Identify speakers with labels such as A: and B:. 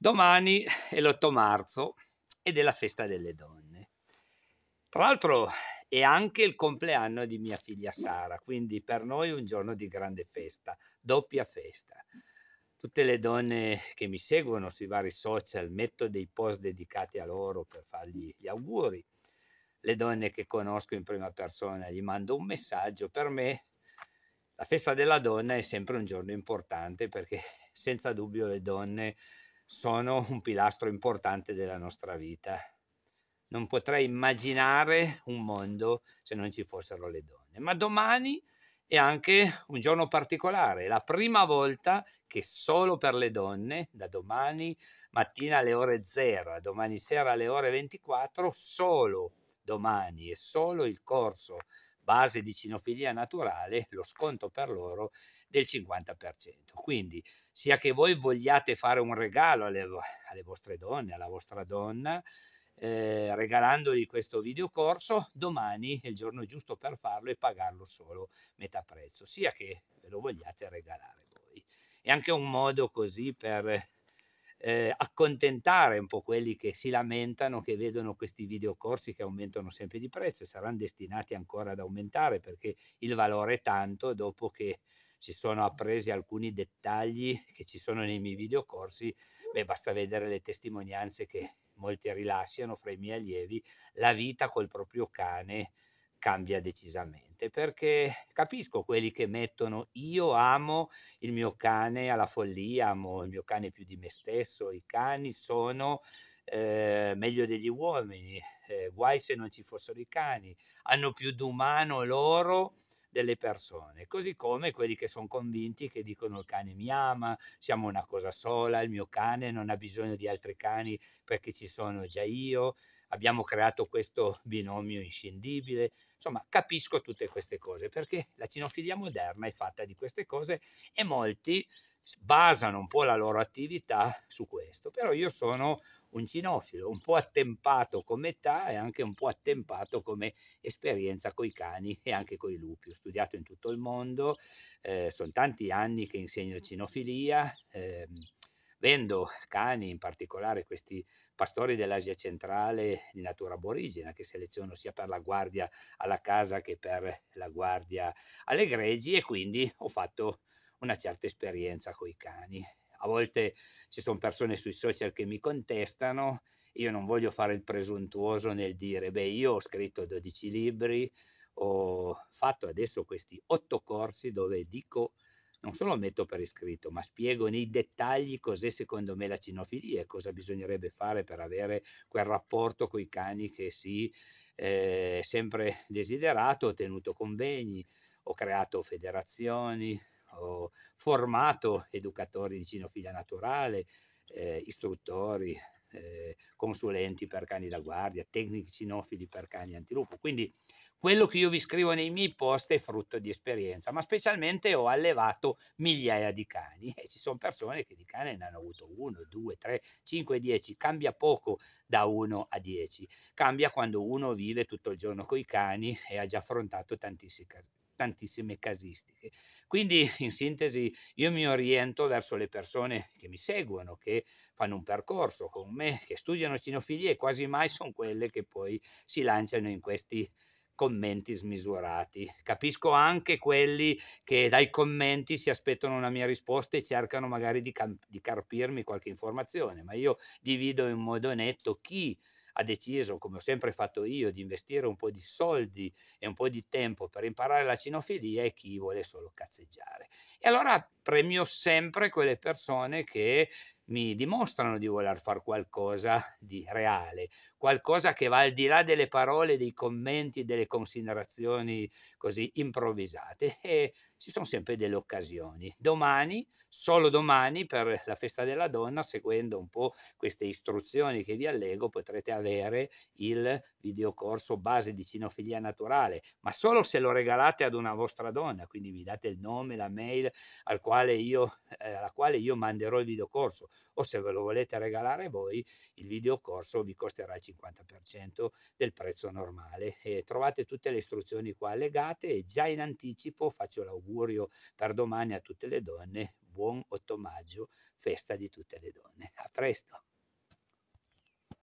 A: Domani è l'8 marzo ed è la festa delle donne. Tra l'altro è anche il compleanno di mia figlia Sara, quindi per noi è un giorno di grande festa, doppia festa. Tutte le donne che mi seguono sui vari social metto dei post dedicati a loro per fargli gli auguri. Le donne che conosco in prima persona gli mando un messaggio. Per me la festa della donna è sempre un giorno importante perché senza dubbio le donne sono un pilastro importante della nostra vita. Non potrei immaginare un mondo se non ci fossero le donne. Ma domani è anche un giorno particolare, è la prima volta che solo per le donne, da domani mattina alle ore 0 domani sera alle ore 24, solo domani e solo il corso base di cinofilia naturale, lo sconto per loro del 50%. Quindi sia che voi vogliate fare un regalo alle, alle vostre donne, alla vostra donna, eh, regalandogli questo videocorso, domani è il giorno giusto per farlo e pagarlo solo metà prezzo, sia che ve lo vogliate regalare voi. È anche un modo così per eh, accontentare un po' quelli che si lamentano, che vedono questi videocorsi che aumentano sempre di prezzo e saranno destinati ancora ad aumentare perché il valore è tanto dopo che si sono appresi alcuni dettagli che ci sono nei miei videocorsi, beh, basta vedere le testimonianze che molti rilasciano fra i miei allievi, la vita col proprio cane cambia decisamente perché capisco quelli che mettono io amo il mio cane alla follia, amo il mio cane più di me stesso, i cani sono eh, meglio degli uomini, eh, guai se non ci fossero i cani, hanno più d'umano loro delle persone, così come quelli che sono convinti che dicono il cane mi ama, siamo una cosa sola, il mio cane non ha bisogno di altri cani perché ci sono già io, abbiamo creato questo binomio inscindibile. Insomma, capisco tutte queste cose perché la cinofilia moderna è fatta di queste cose e molti basano un po' la loro attività su questo. Però io sono un cinofilo, un po' attempato come età e anche un po' attempato come esperienza coi cani e anche coi lupi. Ho studiato in tutto il mondo, eh, sono tanti anni che insegno cinofilia, eh, vendo cani, in particolare questi pastori dell'Asia centrale di natura aborigena che seleziono sia per la guardia alla casa che per la guardia alle greggi e quindi ho fatto una certa esperienza coi cani a volte ci sono persone sui social che mi contestano, io non voglio fare il presuntuoso nel dire, beh, io ho scritto 12 libri, ho fatto adesso questi otto corsi dove dico, non solo metto per iscritto, ma spiego nei dettagli cos'è secondo me la cinofilia e cosa bisognerebbe fare per avere quel rapporto con i cani che si eh, è eh, sempre desiderato, ho tenuto convegni, ho creato federazioni, ho formato educatori di cinofilia naturale, eh, istruttori, eh, consulenti per cani da guardia, tecnici cinofili per cani antilupo. Quindi quello che io vi scrivo nei miei post è frutto di esperienza, ma specialmente ho allevato migliaia di cani e ci sono persone che di cane ne hanno avuto uno, due, tre, cinque, dieci. cambia poco da uno a dieci. cambia quando uno vive tutto il giorno con i cani e ha già affrontato tantissimi casi tantissime casistiche. Quindi, in sintesi, io mi oriento verso le persone che mi seguono, che fanno un percorso con me, che studiano cinefilia e quasi mai sono quelle che poi si lanciano in questi commenti smisurati. Capisco anche quelli che dai commenti si aspettano una mia risposta e cercano magari di, di carpirmi qualche informazione, ma io divido in modo netto chi ha deciso, come ho sempre fatto io, di investire un po' di soldi e un po' di tempo per imparare la cinofilia e chi vuole solo cazzeggiare. E allora premio sempre quelle persone che mi dimostrano di voler fare qualcosa di reale, qualcosa che va al di là delle parole, dei commenti, delle considerazioni così improvvisate. E ci sono sempre delle occasioni. Domani, solo domani, per la festa della donna, seguendo un po' queste istruzioni che vi allego, potrete avere il videocorso base di cinofilia naturale, ma solo se lo regalate ad una vostra donna, quindi mi date il nome, la mail al quale io, eh, alla quale io manderò il videocorso, o se ve lo volete regalare voi, il videocorso vi costerà il 50% del prezzo normale. E trovate tutte le istruzioni qua allegate e già in anticipo faccio l'augurio l'augurio per domani a tutte le donne, buon 8 maggio, festa di tutte le donne. A presto!